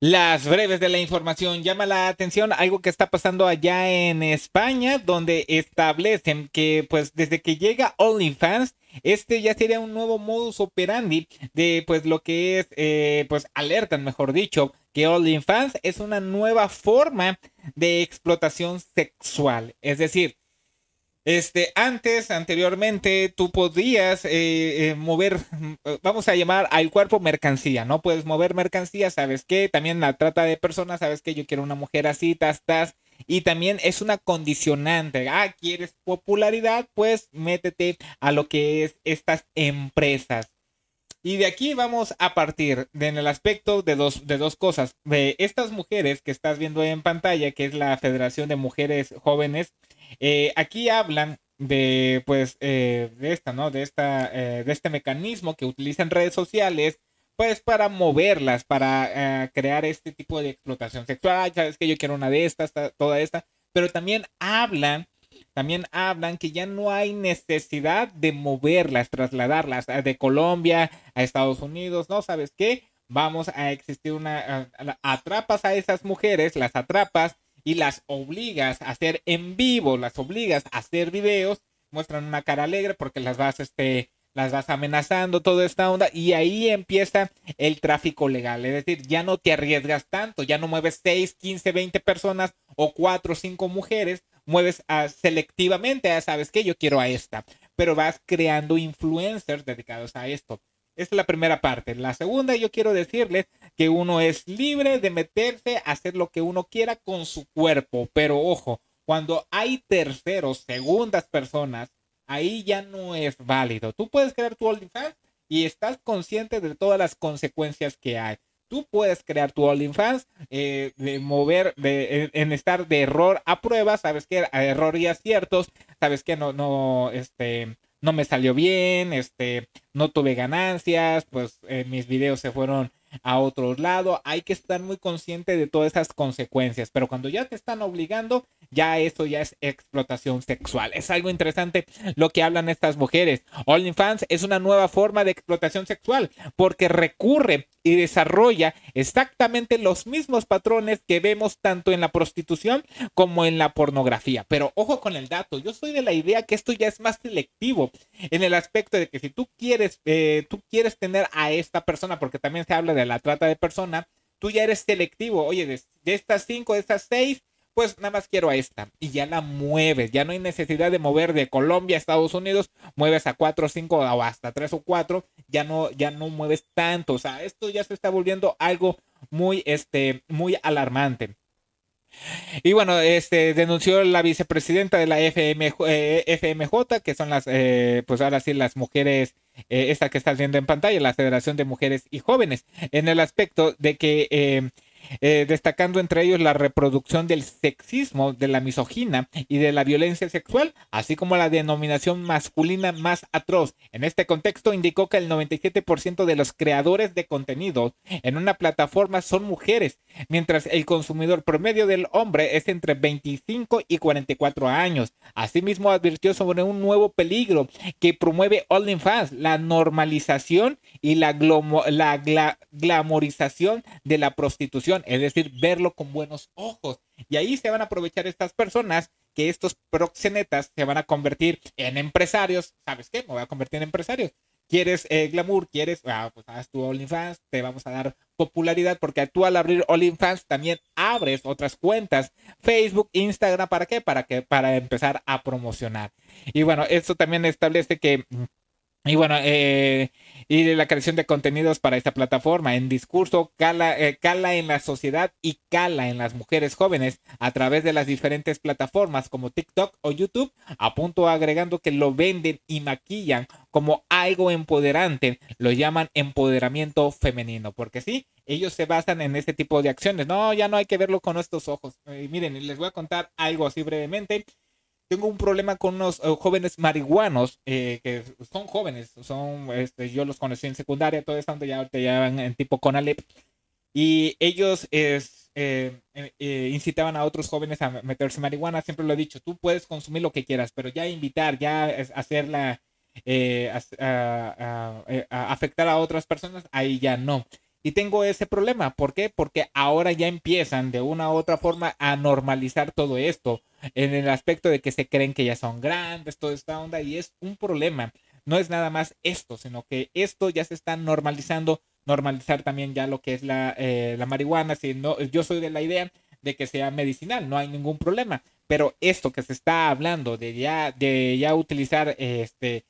Las breves de la información llama la atención algo que está pasando allá en España, donde establecen que pues desde que llega All OnlyFans, este ya sería un nuevo modus operandi de pues lo que es, eh, pues alertan, mejor dicho, que All OnlyFans es una nueva forma de explotación sexual. Es decir, este, antes, anteriormente, tú podías eh, eh, mover, mm, vamos a llamar al cuerpo mercancía, ¿no? Puedes mover mercancía, ¿sabes qué? También la trata de personas, ¿sabes qué? Yo quiero una mujer así, tas, tas. Y también es una condicionante. Ah, ¿quieres popularidad? Pues métete a lo que es estas empresas. Y de aquí vamos a partir en el aspecto de dos, de dos cosas. De estas mujeres que estás viendo en pantalla, que es la Federación de Mujeres Jóvenes, eh, aquí hablan de, pues, eh, de esta, ¿no? De, esta, eh, de este mecanismo que utilizan redes sociales, pues, para moverlas, para crear este tipo de explotación sexual. sabes que yo quiero una de estas, toda esta. Pero también hablan, también hablan que ya no hay necesidad de moverlas, trasladarlas de Colombia a Estados Unidos, ¿no? ¿Sabes qué? Vamos a existir una... Atrapas a esas mujeres, las atrapas y las obligas a hacer en vivo, las obligas a hacer videos, muestran una cara alegre porque las vas, este, las vas amenazando, toda esta onda, y ahí empieza el tráfico legal. Es decir, ya no te arriesgas tanto, ya no mueves 6, 15, 20 personas o 4 o 5 mujeres, mueves selectivamente, ya sabes que yo quiero a esta, pero vas creando influencers dedicados a esto. Esa es la primera parte. La segunda, yo quiero decirles que uno es libre de meterse a hacer lo que uno quiera con su cuerpo, pero ojo, cuando hay terceros, segundas personas, ahí ya no es válido. Tú puedes crear tu OnlyFans y estás consciente de todas las consecuencias que hay. Tú puedes crear tu OnlyFans, eh, de mover, de, en, estar de error a prueba, sabes que a error y aciertos, sabes que no, no, este, no me salió bien, este, no tuve ganancias, pues eh, mis videos se fueron a otro lado. Hay que estar muy consciente de todas esas consecuencias, pero cuando ya te están obligando, ya eso ya es explotación sexual. Es algo interesante lo que hablan estas mujeres. all fans es una nueva forma de explotación sexual porque recurre y desarrolla exactamente los mismos patrones que vemos tanto en la prostitución como en la pornografía. Pero ojo con el dato, yo soy de la idea que esto ya es más selectivo en el aspecto de que si tú quieres, eh, tú quieres tener a esta persona, porque también se habla de la trata de persona, tú ya eres selectivo, oye, de, de estas cinco, de estas seis, pues nada más quiero a esta. Y ya la mueves, ya no hay necesidad de mover de Colombia a Estados Unidos, mueves a 4, 5 o hasta 3 o 4, ya no, ya no mueves tanto. O sea, esto ya se está volviendo algo muy, este, muy alarmante. Y bueno, este denunció la vicepresidenta de la FM, FMJ, eh, que son las, eh, pues ahora sí, las mujeres, eh, esta que estás viendo en pantalla, la Federación de Mujeres y Jóvenes, en el aspecto de que eh, destacando entre ellos la reproducción del sexismo, de la misogina y de la violencia sexual, así como la denominación masculina más atroz. En este contexto indicó que el 97% de los creadores de contenidos en una plataforma son mujeres, mientras el consumidor promedio del hombre es entre 25 y 44 años. Asimismo advirtió sobre un nuevo peligro que promueve OnlyFans, la normalización y la, glamorización de la prostitución es decir, verlo con buenos ojos. Y ahí se van a aprovechar estas personas que estos proxenetas se van a convertir en empresarios. ¿Sabes qué? Me voy a convertir en empresarios. ¿Quieres eh, glamour? ¿Quieres? Ah, pues haz tu OnlyFans, te vamos a dar popularidad porque tú al abrir OnlyFans también abres otras cuentas, Facebook, Instagram, ¿para qué? Para que para empezar a promocionar. Y bueno, esto también establece que mm, y bueno, eh, y de la creación de contenidos para esta plataforma. En discurso, cala, eh, cala en la sociedad y cala en las mujeres jóvenes a través de las diferentes plataformas como TikTok o YouTube, a punto agregando que lo venden y maquillan como algo empoderante. Lo llaman empoderamiento femenino, porque sí, ellos se basan en este tipo de acciones. No, ya no hay que verlo con estos ojos. Eh, miren, les voy a contar algo así brevemente tengo un problema con unos eh, jóvenes marihuanos, eh, que son jóvenes, son, este, yo los conocí en secundaria, todo esto, ya te llevan en tipo Conalep, y ellos eh, incitaban a otros jóvenes a meterse marihuana, siempre lo he dicho, tú puedes consumir lo que quieras, pero ya invitar, ya hacerla afectar a otras personas, ahí ya no. Y tengo ese problema, ¿por qué? Porque ahora ya empiezan de una u otra forma a normalizar todo esto en el aspecto de que se creen que ya son grandes, toda esta onda, y es un problema. No es nada más esto, sino que esto ya se está normalizando, normalizar también ya lo que es la, eh, marihuana, si no, yo soy de la idea de que sea medicinal, no hay ningún problema, pero esto que se está hablando de ya, de ya utilizar este...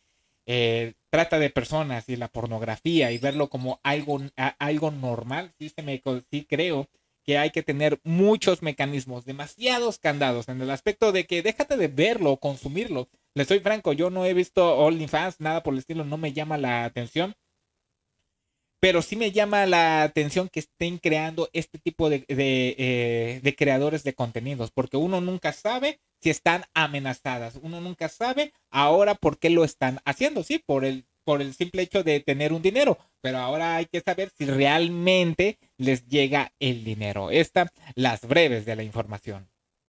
Eh, trata de personas y la pornografía y verlo como algo, algo normal, sí, se me, sí creo que hay que tener muchos mecanismos, demasiados candados en el aspecto de que déjate de verlo, consumirlo. Le soy franco, yo no he visto all-in OnlyFans, nada por el estilo, no me llama la atención. Pero sí me llama la atención que estén creando este tipo de, de eh, creadores de contenidos, porque uno nunca sabe si están amenazadas, uno nunca sabe ahora por qué lo están haciendo, sí, por el por el simple hecho de tener un dinero, pero ahora hay que saber si realmente les llega el dinero. Esta, las breves de la información.